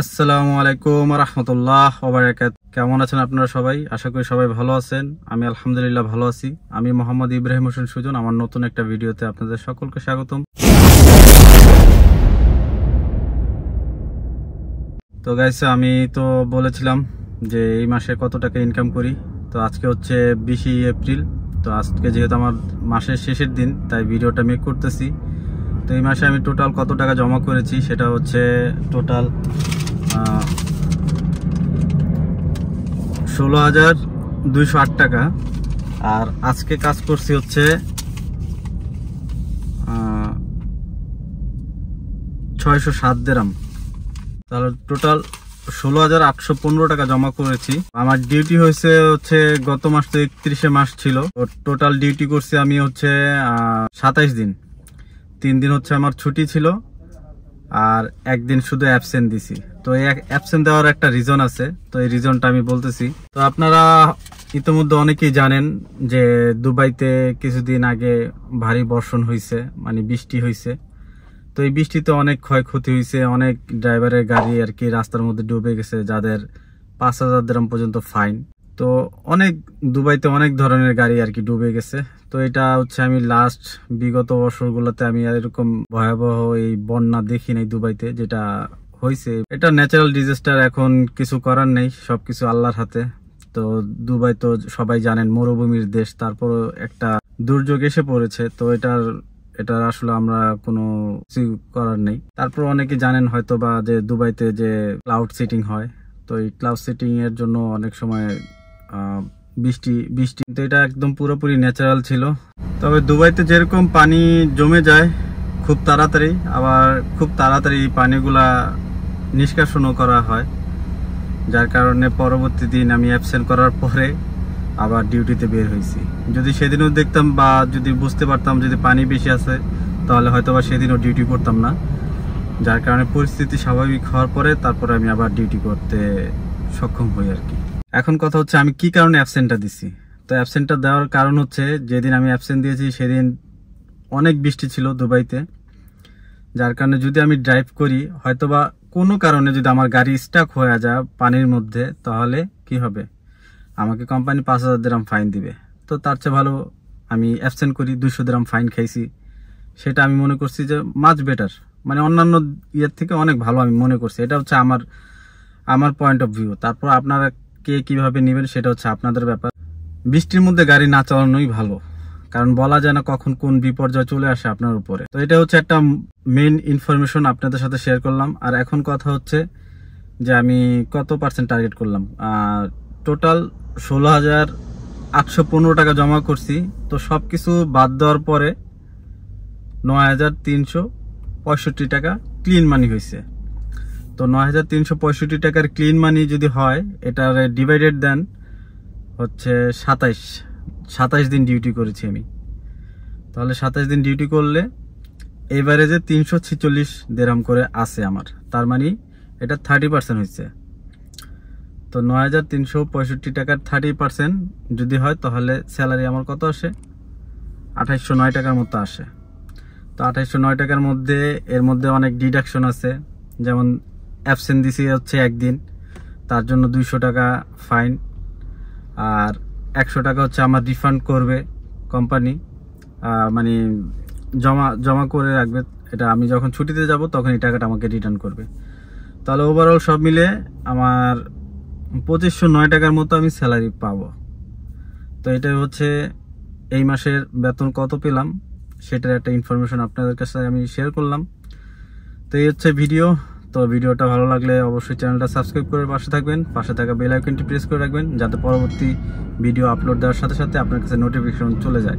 আসসালামু আলাইকুম রহমতুল্লাহ ওবরাকাত কেমন আছেন আপনারা সবাই আশা করি সবাই ভালো আছেন আমি আলহামদুলিল্লাহ ভালো আছি আমি মোহাম্মদ ইব্রাহিম হোসেন সুজন আমার নতুন একটা ভিডিওতে আপনাদের সকলকে স্বাগতম তো গাইস আমি তো বলেছিলাম যে এই মাসে কত টাকা ইনকাম করি তো আজকে হচ্ছে বিশে এপ্রিল তো আজকে যেহেতু আমার মাসের শেষের দিন তাই ভিডিওটা মেক করতেছি তো এই মাসে আমি টোটাল কত টাকা জমা করেছি সেটা হচ্ছে টোটাল ষোলো হাজার দুইশো আট টাকা আর আজকে কাজ করছি হচ্ছে ছয়শো সাত দেরাম তাহলে টোটাল ষোলো হাজার আটশো পনেরো টাকা জমা করেছি আমার ডিউটি হয়েছে হচ্ছে গত মাস তো একত্রিশে মাস ছিল টোটাল ডিউটি করছি আমি হচ্ছে সাতাইশ দিন তিন দিন হচ্ছে আমার ছুটি ছিল আর একদিন শুধু অ্যাবসেন্ট দিছি তো এই অ্যাবসেন্ট দেওয়ার একটা রিজন আছে তো এই রিজনটা আমি বলতেছি তো আপনারা ইতিমধ্যে অনেকেই জানেন যে দুবাইতে কিছুদিন আগে ভারী বর্ষণ হয়েছে মানে বৃষ্টি হয়েছে তো এই বৃষ্টিতে অনেক ক্ষয়ক্ষতি হয়েছে অনেক ড্রাইভারের গাড়ি আর কি রাস্তার মধ্যে ডুবে গেছে যাদের পাঁচ হাজার গ্রাম পর্যন্ত ফাইন তো অনেক দুবাইতে অনেক ধরনের গাড়ি আর কি ডুবে গেছে তো এটা হচ্ছে আমি লাস্ট বিগত বছরগুলোতে আমি এরকম ভয়াবহ এই বন্যা দেখি নাই দুবাইতে যেটা হয়েছে এটা ন্যাচারাল ডিজাস্টার এখন কিছু করার নেই সব কিছু আল্লাহর হাতে তো দুবাই তো সবাই জানেন মরুভূমির দেশ তারপরও একটা দুর্যোগ এসে পড়েছে তো এটার এটার আসলে আমরা কোনো করার নেই তারপর অনেকে জানেন হয়তো বা যে দুবাইতে যে ক্লাউড সিটিং হয় তো এই ক্লাউড সিটিং এর জন্য অনেক সময় বৃষ্টি বৃষ্টি তো এটা একদম পুরোপুরি ন্যাচারাল ছিল তবে দুবাইতে যেরকম পানি জমে যায় খুব তাড়াতাড়ি আবার খুব তাড়াতাড়ি পানিগুলা নিষ্কাশনও করা হয় যার কারণে পরবর্তী দিন আমি অ্যাবসেন্ট করার পরে আবার ডিউটিতে বের হয়েছি যদি সেদিনও দেখতাম বা যদি বুঝতে পারতাম যদি পানি বেশি আছে তাহলে হয়তো বা সেদিনও ডিউটি করতাম না যার কারণে পরিস্থিতি স্বাভাবিক হওয়ার পরে তারপরে আমি আবার ডিউটি করতে সক্ষম হই আর কি এখন কথা হচ্ছে আমি কি কারণে অ্যাবসেন্টটা দিছি তো অ্যাবসেন্টটা দেওয়ার কারণ হচ্ছে যেদিন আমি অ্যাবসেন্ট দিয়েছি সেদিন অনেক বৃষ্টি ছিল দুবাইতে যার কারণে যদি আমি ড্রাইভ করি হয়তোবা কোনো কারণে যদি আমার গাড়ি স্টাক হয়ে যায় পানির মধ্যে তাহলে কি হবে আমাকে কোম্পানি পাঁচ হাজার দ্রাম ফাইন দিবে তো তার চেয়ে ভালো আমি অ্যাবসেন্ট করি দুশো দ্রাম ফাইন খাইছি সেটা আমি মনে করছি যে মাছ বেটার মানে অন্যান্য ইয়ের থেকে অনেক ভালো আমি মনে করছি এটা হচ্ছে আমার আমার পয়েন্ট অফ ভিউ তারপর আপনারা কে কীভাবে নেবেন সেটা হচ্ছে আপনাদের ব্যাপার বৃষ্টির মধ্যে গাড়ি না চালানোই ভালো কারণ বলা যায় না কখন কোন বিপর্যয় চলে আসে আপনার উপরে তো এটা হচ্ছে একটা মেন ইনফরমেশন আপনাদের সাথে শেয়ার করলাম আর এখন কথা হচ্ছে যে আমি কত পার্সেন্ট টার্গেট করলাম টোটাল ষোলো হাজার আটশো পনেরো টাকা জমা করছি তো সব কিছু বাদ দেওয়ার পরে নয় হাজার তিনশো পঁয়ষট্টি টাকা ক্লিন মানি হয়েছে তো নয় হাজার তিনশো পঁয়ষট্টি টাকার ক্লিন মানি যদি হয় এটার ডিভাইডেড দেন হচ্ছে সাতাইশ সাতাইশ দিন ডিউটি করেছি আমি তাহলে সাতাইশ দিন ডিউটি করলে এভারেজে তিনশো ছিচল্লিশ দেরাম করে আছে আমার তার মানে এটা থার্টি পার্সেন্ট হয়েছে তো নয় হাজার তিনশো পঁয়ষট্টি টাকার থার্টি পার্সেন্ট যদি হয় তাহলে স্যালারি আমার কত আসে আঠাইশশো নয় টাকার মতো আসে তো আঠাইশশো নয় টাকার মধ্যে এর মধ্যে অনেক ডিডাকশন আছে যেমন অ্যাবসেন্ট দিছি হচ্ছে একদিন তার জন্য দুইশো টাকা ফাইন আর একশো টাকা হচ্ছে আমার রিফান্ড করবে কোম্পানি মানে জমা জমা করে রাখবে এটা আমি যখন ছুটিতে যাব তখন এই টাকাটা আমাকে রিটার্ন করবে তাহলে ওভারঅল সব মিলে আমার পঁচিশশো নয় টাকার মতো আমি স্যালারি পাব তো এটা হচ্ছে এই মাসের বেতন কত পেলাম সেটার একটা ইনফরমেশন আপনাদের কাছে আমি শেয়ার করলাম তো এই হচ্ছে ভিডিও তো ভিডিওটা ভালো লাগলে অবশ্যই চ্যানেলটা সাবস্ক্রাইব করে পাশে থাকবেন পাশে থাকা বেল আইকনটি প্রেস করে রাখবেন যাতে পরবর্তী ভিডিও আপলোড দেওয়ার সাথে সাথে আপনার কাছে নোটিফিকেশন চলে যায়